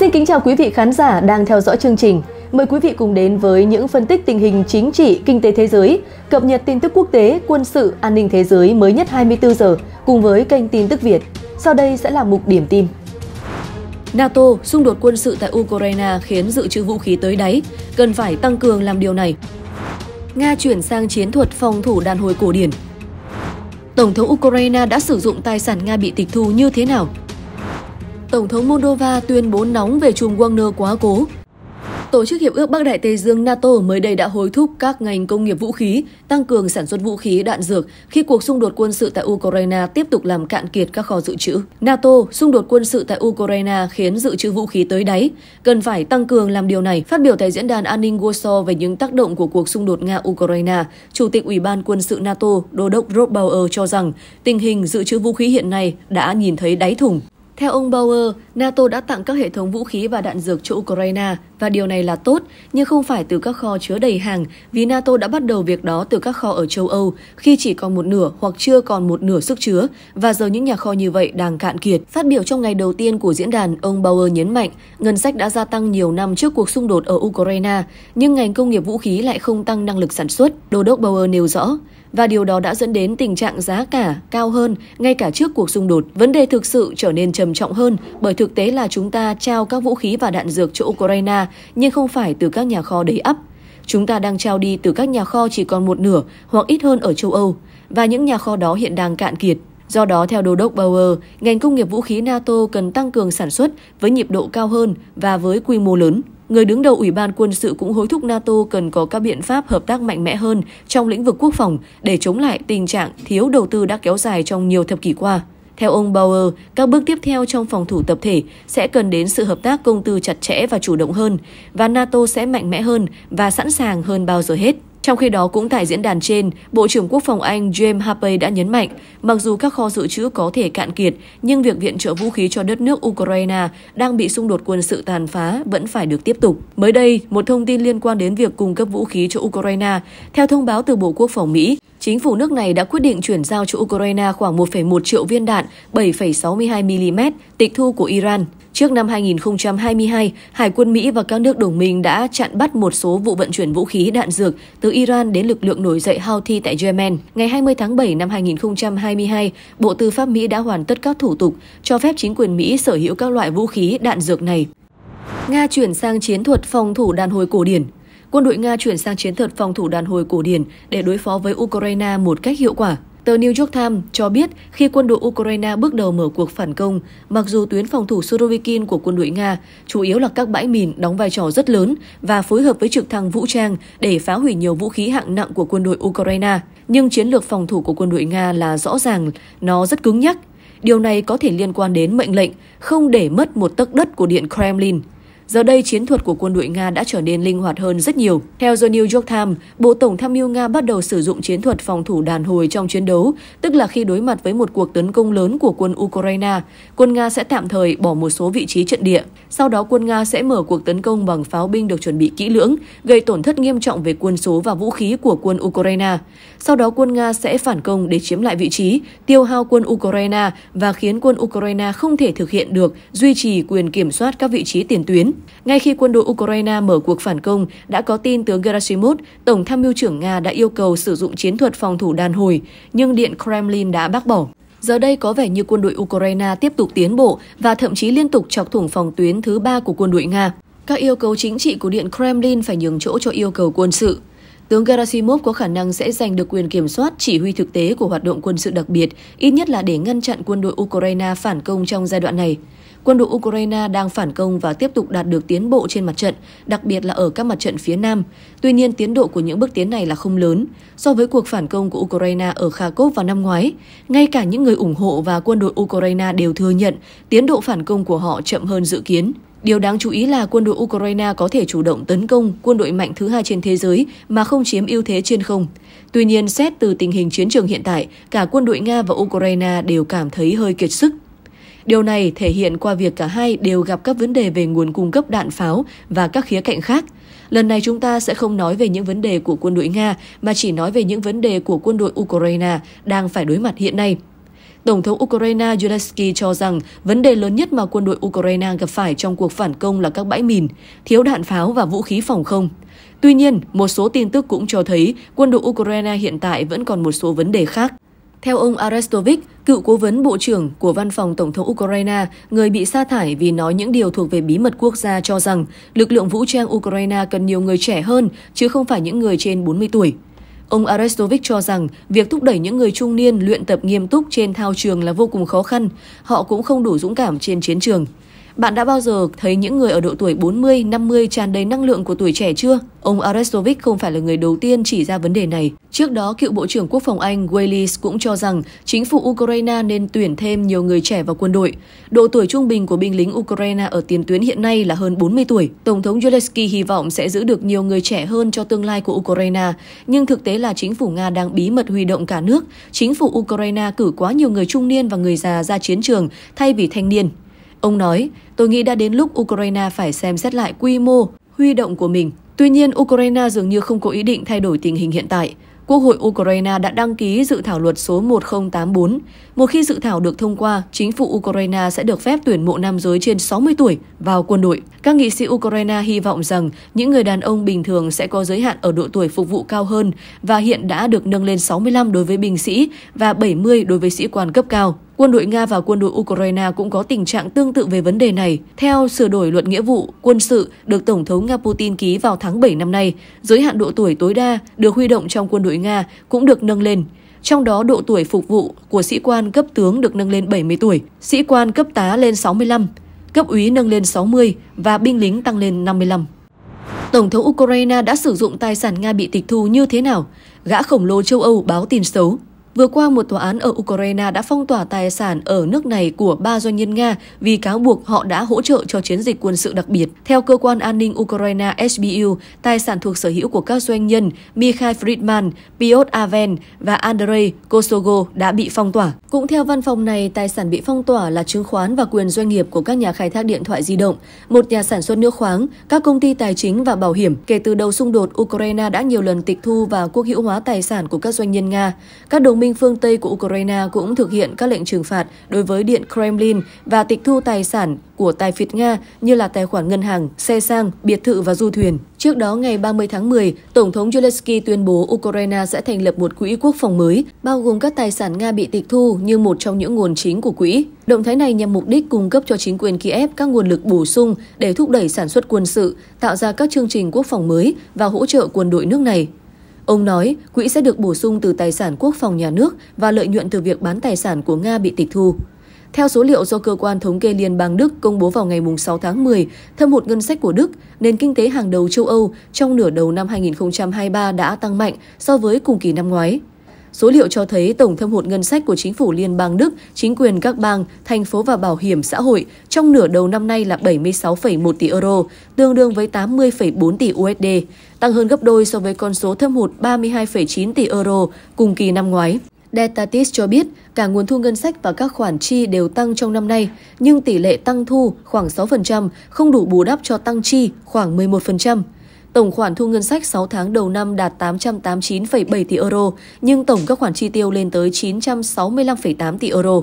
Xin kính chào quý vị khán giả đang theo dõi chương trình. Mời quý vị cùng đến với những phân tích tình hình chính trị, kinh tế thế giới, cập nhật tin tức quốc tế, quân sự, an ninh thế giới mới nhất 24 giờ cùng với kênh tin tức Việt. Sau đây sẽ là mục điểm tin. NATO, xung đột quân sự tại Ukraine khiến dự trữ vũ khí tới đáy, cần phải tăng cường làm điều này. Nga chuyển sang chiến thuật phòng thủ đàn hồi cổ điển. Tổng thống Ukraine đã sử dụng tài sản Nga bị tịch thu như thế nào Tổng thống Moldova tuyên bố nóng về chùm Wagner quá cố. Tổ chức Hiệp ước Bắc Đại Tây Dương NATO mới đây đã hối thúc các ngành công nghiệp vũ khí tăng cường sản xuất vũ khí đạn dược khi cuộc xung đột quân sự tại Ukraine tiếp tục làm cạn kiệt các kho dự trữ. NATO, xung đột quân sự tại Ukraine khiến dự trữ vũ khí tới đáy, cần phải tăng cường làm điều này. Phát biểu tại diễn đàn an ninh Warsaw về những tác động của cuộc xung đột Nga-Ukraine, Chủ tịch Ủy ban quân sự NATO, Đô đốc Rob Bauer cho rằng tình hình dự trữ vũ khí hiện nay đã nhìn thấy đáy thủng. Theo ông Bauer, NATO đã tặng các hệ thống vũ khí và đạn dược cho Ukraine và điều này là tốt, nhưng không phải từ các kho chứa đầy hàng vì NATO đã bắt đầu việc đó từ các kho ở châu Âu khi chỉ còn một nửa hoặc chưa còn một nửa sức chứa và giờ những nhà kho như vậy đang cạn kiệt. Phát biểu trong ngày đầu tiên của diễn đàn, ông Bauer nhấn mạnh ngân sách đã gia tăng nhiều năm trước cuộc xung đột ở Ukraine, nhưng ngành công nghiệp vũ khí lại không tăng năng lực sản xuất. Đô đốc Bauer nêu rõ, và điều đó đã dẫn đến tình trạng giá cả cao hơn ngay cả trước cuộc xung đột. Vấn đề thực sự trở nên trầm trọng hơn bởi thực tế là chúng ta trao các vũ khí và đạn dược cho Ukraine nhưng không phải từ các nhà kho đầy ắp. Chúng ta đang trao đi từ các nhà kho chỉ còn một nửa hoặc ít hơn ở châu Âu và những nhà kho đó hiện đang cạn kiệt. Do đó, theo Đô đốc Bauer, ngành công nghiệp vũ khí NATO cần tăng cường sản xuất với nhịp độ cao hơn và với quy mô lớn. Người đứng đầu Ủy ban quân sự cũng hối thúc NATO cần có các biện pháp hợp tác mạnh mẽ hơn trong lĩnh vực quốc phòng để chống lại tình trạng thiếu đầu tư đã kéo dài trong nhiều thập kỷ qua. Theo ông Bauer, các bước tiếp theo trong phòng thủ tập thể sẽ cần đến sự hợp tác công tư chặt chẽ và chủ động hơn, và NATO sẽ mạnh mẽ hơn và sẵn sàng hơn bao giờ hết. Trong khi đó cũng tại diễn đàn trên, Bộ trưởng Quốc phòng Anh James Harpey đã nhấn mạnh, mặc dù các kho dự trữ có thể cạn kiệt, nhưng việc viện trợ vũ khí cho đất nước Ukraine đang bị xung đột quân sự tàn phá vẫn phải được tiếp tục. Mới đây, một thông tin liên quan đến việc cung cấp vũ khí cho Ukraine, theo thông báo từ Bộ Quốc phòng Mỹ, chính phủ nước này đã quyết định chuyển giao cho Ukraine khoảng 1,1 triệu viên đạn 7,62 mm tịch thu của Iran. Trước năm 2022, Hải quân Mỹ và các nước đồng minh đã chặn bắt một số vụ vận chuyển vũ khí đạn dược từ Iran đến lực lượng nổi dậy Houthi tại Yemen. Ngày 20 tháng 7 năm 2022, Bộ Tư pháp Mỹ đã hoàn tất các thủ tục cho phép chính quyền Mỹ sở hữu các loại vũ khí đạn dược này. Nga chuyển sang chiến thuật phòng thủ đàn hồi cổ điển Quân đội Nga chuyển sang chiến thuật phòng thủ đàn hồi cổ điển để đối phó với Ukraine một cách hiệu quả. Tờ New York Times cho biết khi quân đội Ukraine bước đầu mở cuộc phản công, mặc dù tuyến phòng thủ Surovikin của quân đội Nga chủ yếu là các bãi mìn đóng vai trò rất lớn và phối hợp với trực thăng vũ trang để phá hủy nhiều vũ khí hạng nặng của quân đội Ukraine, nhưng chiến lược phòng thủ của quân đội Nga là rõ ràng, nó rất cứng nhắc. Điều này có thể liên quan đến mệnh lệnh không để mất một tấc đất của Điện Kremlin. Giờ đây, chiến thuật của quân đội Nga đã trở nên linh hoạt hơn rất nhiều. Theo The New York Times, Bộ Tổng tham mưu Nga bắt đầu sử dụng chiến thuật phòng thủ đàn hồi trong chiến đấu, tức là khi đối mặt với một cuộc tấn công lớn của quân Ukraine, quân Nga sẽ tạm thời bỏ một số vị trí trận địa. Sau đó, quân Nga sẽ mở cuộc tấn công bằng pháo binh được chuẩn bị kỹ lưỡng, gây tổn thất nghiêm trọng về quân số và vũ khí của quân Ukraine. Sau đó, quân Nga sẽ phản công để chiếm lại vị trí, tiêu hao quân Ukraine và khiến quân Ukraine không thể thực hiện được duy trì quyền kiểm soát các vị trí tiền tuyến. Ngay khi quân đội Ukraine mở cuộc phản công, đã có tin tướng Gerasimov, Tổng tham mưu trưởng Nga đã yêu cầu sử dụng chiến thuật phòng thủ đàn hồi, nhưng Điện Kremlin đã bác bỏ. Giờ đây có vẻ như quân đội Ukraine tiếp tục tiến bộ và thậm chí liên tục chọc thủng phòng tuyến thứ ba của quân đội Nga. Các yêu cầu chính trị của Điện Kremlin phải nhường chỗ cho yêu cầu quân sự. Tướng Gerasimov có khả năng sẽ giành được quyền kiểm soát chỉ huy thực tế của hoạt động quân sự đặc biệt, ít nhất là để ngăn chặn quân đội Ukraine phản công trong giai đoạn này quân đội Ukraine đang phản công và tiếp tục đạt được tiến bộ trên mặt trận, đặc biệt là ở các mặt trận phía Nam. Tuy nhiên, tiến độ của những bước tiến này là không lớn. So với cuộc phản công của Ukraine ở Kharkov vào năm ngoái, ngay cả những người ủng hộ và quân đội Ukraine đều thừa nhận tiến độ phản công của họ chậm hơn dự kiến. Điều đáng chú ý là quân đội Ukraine có thể chủ động tấn công quân đội mạnh thứ hai trên thế giới mà không chiếm ưu thế trên không. Tuy nhiên, xét từ tình hình chiến trường hiện tại, cả quân đội Nga và Ukraine đều cảm thấy hơi kiệt sức Điều này thể hiện qua việc cả hai đều gặp các vấn đề về nguồn cung cấp đạn pháo và các khía cạnh khác. Lần này chúng ta sẽ không nói về những vấn đề của quân đội Nga mà chỉ nói về những vấn đề của quân đội Ukraine đang phải đối mặt hiện nay. Tổng thống Ukraine Zelensky cho rằng vấn đề lớn nhất mà quân đội Ukraine gặp phải trong cuộc phản công là các bãi mìn, thiếu đạn pháo và vũ khí phòng không. Tuy nhiên, một số tin tức cũng cho thấy quân đội Ukraine hiện tại vẫn còn một số vấn đề khác. Theo ông Arestovic, cựu cố vấn bộ trưởng của văn phòng Tổng thống Ukraine, người bị sa thải vì nói những điều thuộc về bí mật quốc gia cho rằng lực lượng vũ trang Ukraine cần nhiều người trẻ hơn, chứ không phải những người trên 40 tuổi. Ông Arestovic cho rằng việc thúc đẩy những người trung niên luyện tập nghiêm túc trên thao trường là vô cùng khó khăn, họ cũng không đủ dũng cảm trên chiến trường. Bạn đã bao giờ thấy những người ở độ tuổi 40, 50 tràn đầy năng lượng của tuổi trẻ chưa? Ông Arestovic không phải là người đầu tiên chỉ ra vấn đề này. Trước đó, cựu Bộ trưởng Quốc phòng Anh Wales cũng cho rằng chính phủ Ukraine nên tuyển thêm nhiều người trẻ vào quân đội. Độ tuổi trung bình của binh lính Ukraine ở tiền tuyến hiện nay là hơn 40 tuổi. Tổng thống Zelensky hy vọng sẽ giữ được nhiều người trẻ hơn cho tương lai của Ukraine, nhưng thực tế là chính phủ Nga đang bí mật huy động cả nước. Chính phủ Ukraine cử quá nhiều người trung niên và người già ra chiến trường thay vì thanh niên. Ông nói, tôi nghĩ đã đến lúc Ukraine phải xem xét lại quy mô, huy động của mình. Tuy nhiên, Ukraine dường như không có ý định thay đổi tình hình hiện tại. Quốc hội Ukraine đã đăng ký dự thảo luật số 1084. Một khi dự thảo được thông qua, chính phủ Ukraine sẽ được phép tuyển mộ nam giới trên 60 tuổi vào quân đội. Các nghị sĩ Ukraine hy vọng rằng những người đàn ông bình thường sẽ có giới hạn ở độ tuổi phục vụ cao hơn và hiện đã được nâng lên 65 đối với binh sĩ và 70 đối với sĩ quan cấp cao. Quân đội Nga và quân đội Ukraine cũng có tình trạng tương tự về vấn đề này. Theo sửa đổi luật nghĩa vụ quân sự được Tổng thống Nga Putin ký vào tháng 7 năm nay, giới hạn độ tuổi tối đa được huy động trong quân đội Nga cũng được nâng lên trong đó độ tuổi phục vụ của sĩ quan cấp tướng được nâng lên 70 tuổi, sĩ quan cấp tá lên 65, cấp úy nâng lên 60 và binh lính tăng lên 55. Tổng thống Ukraine đã sử dụng tài sản Nga bị tịch thu như thế nào? Gã khổng lồ châu Âu báo tin xấu. Vừa qua, một tòa án ở Ukraine đã phong tỏa tài sản ở nước này của ba doanh nhân Nga vì cáo buộc họ đã hỗ trợ cho chiến dịch quân sự đặc biệt. Theo cơ quan an ninh Ukraine SBU, tài sản thuộc sở hữu của các doanh nhân Mikhail Friedman, Piotr Aven và Andrei Kosogo đã bị phong tỏa. Cũng theo văn phòng này, tài sản bị phong tỏa là chứng khoán và quyền doanh nghiệp của các nhà khai thác điện thoại di động, một nhà sản xuất nước khoáng, các công ty tài chính và bảo hiểm. Kể từ đầu xung đột, Ukraine đã nhiều lần tịch thu và quốc hữu hóa tài sản của các doanh nhân Nga. Các đồng minh phương Tây của Ukraine cũng thực hiện các lệnh trừng phạt đối với Điện Kremlin và tịch thu tài sản của tài phiệt Nga như là tài khoản ngân hàng, xe sang, biệt thự và du thuyền. Trước đó, ngày 30 tháng 10, Tổng thống Zelensky tuyên bố Ukraine sẽ thành lập một quỹ quốc phòng mới, bao gồm các tài sản Nga bị tịch thu như một trong những nguồn chính của quỹ. Động thái này nhằm mục đích cung cấp cho chính quyền Kiev các nguồn lực bổ sung để thúc đẩy sản xuất quân sự, tạo ra các chương trình quốc phòng mới và hỗ trợ quân đội nước này. Ông nói quỹ sẽ được bổ sung từ tài sản quốc phòng nhà nước và lợi nhuận từ việc bán tài sản của Nga bị tịch thu. Theo số liệu do Cơ quan Thống kê Liên bang Đức công bố vào ngày 6 tháng 10, thâm hụt ngân sách của Đức, nền kinh tế hàng đầu châu Âu trong nửa đầu năm 2023 đã tăng mạnh so với cùng kỳ năm ngoái. Số liệu cho thấy tổng thâm hụt ngân sách của chính phủ liên bang Đức, chính quyền các bang, thành phố và bảo hiểm xã hội trong nửa đầu năm nay là 76,1 tỷ euro, tương đương với 80,4 tỷ USD, tăng hơn gấp đôi so với con số thâm hụt 32,9 tỷ euro cùng kỳ năm ngoái. Datatis cho biết cả nguồn thu ngân sách và các khoản chi đều tăng trong năm nay, nhưng tỷ lệ tăng thu khoảng 6%, không đủ bù đắp cho tăng chi khoảng 11%. Tổng khoản thu ngân sách 6 tháng đầu năm đạt 889,7 tỷ euro, nhưng tổng các khoản chi tiêu lên tới 965,8 tỷ euro.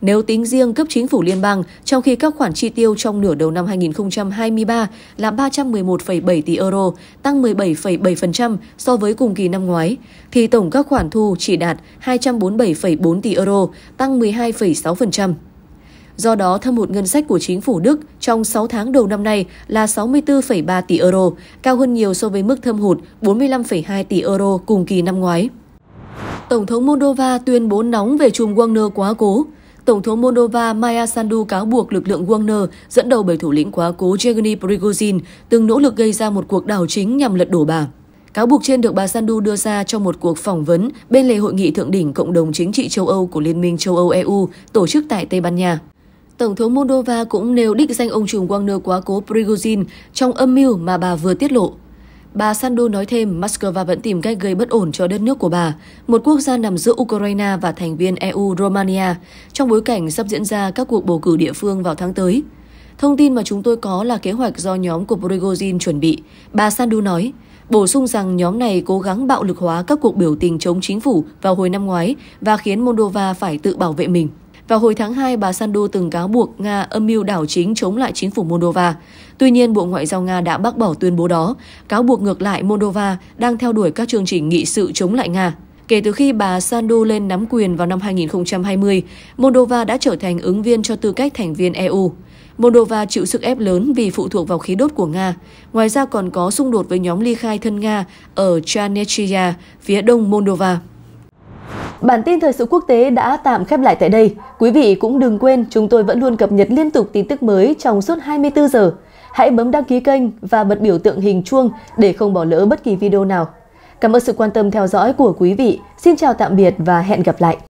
Nếu tính riêng cấp chính phủ liên bang, trong khi các khoản chi tiêu trong nửa đầu năm 2023 là 311,7 tỷ euro, tăng 17,7% so với cùng kỳ năm ngoái, thì tổng các khoản thu chỉ đạt 247,4 tỷ euro, tăng 12,6%. Do đó, thâm hụt ngân sách của chính phủ Đức trong 6 tháng đầu năm nay là 64,3 tỷ euro, cao hơn nhiều so với mức thâm hụt 45,2 tỷ euro cùng kỳ năm ngoái. Tổng thống Moldova tuyên bố nóng về chùm Wagner quá cố. Tổng thống Moldova Maya Sandu cáo buộc lực lượng Wagner dẫn đầu bởi thủ lĩnh quá cố Yevgeny Prigozhin từng nỗ lực gây ra một cuộc đảo chính nhằm lật đổ bà. Cáo buộc trên được bà Sandu đưa ra trong một cuộc phỏng vấn bên lề hội nghị thượng đỉnh Cộng đồng Chính trị châu Âu của Liên minh châu Âu EU tổ chức tại Tây Ban Nha. Tổng thống Moldova cũng nêu đích danh ông trùm Wagner quá cố Prigozhin trong âm mưu mà bà vừa tiết lộ. Bà Sandu nói thêm Moscow vẫn tìm cách gây bất ổn cho đất nước của bà, một quốc gia nằm giữa Ukraine và thành viên EU Romania, trong bối cảnh sắp diễn ra các cuộc bầu cử địa phương vào tháng tới. Thông tin mà chúng tôi có là kế hoạch do nhóm của Prigozhin chuẩn bị, bà Sandu nói, bổ sung rằng nhóm này cố gắng bạo lực hóa các cuộc biểu tình chống chính phủ vào hồi năm ngoái và khiến Moldova phải tự bảo vệ mình. Vào hồi tháng 2, bà Sandu từng cáo buộc Nga âm mưu đảo chính chống lại chính phủ Moldova. Tuy nhiên, Bộ Ngoại giao Nga đã bác bỏ tuyên bố đó, cáo buộc ngược lại Moldova đang theo đuổi các chương trình nghị sự chống lại Nga. Kể từ khi bà Sandu lên nắm quyền vào năm 2020, Moldova đã trở thành ứng viên cho tư cách thành viên EU. Moldova chịu sức ép lớn vì phụ thuộc vào khí đốt của Nga. Ngoài ra còn có xung đột với nhóm ly khai thân Nga ở Chanechia, phía đông Moldova. Bản tin thời sự quốc tế đã tạm khép lại tại đây. Quý vị cũng đừng quên chúng tôi vẫn luôn cập nhật liên tục tin tức mới trong suốt 24 giờ. Hãy bấm đăng ký kênh và bật biểu tượng hình chuông để không bỏ lỡ bất kỳ video nào. Cảm ơn sự quan tâm theo dõi của quý vị. Xin chào tạm biệt và hẹn gặp lại.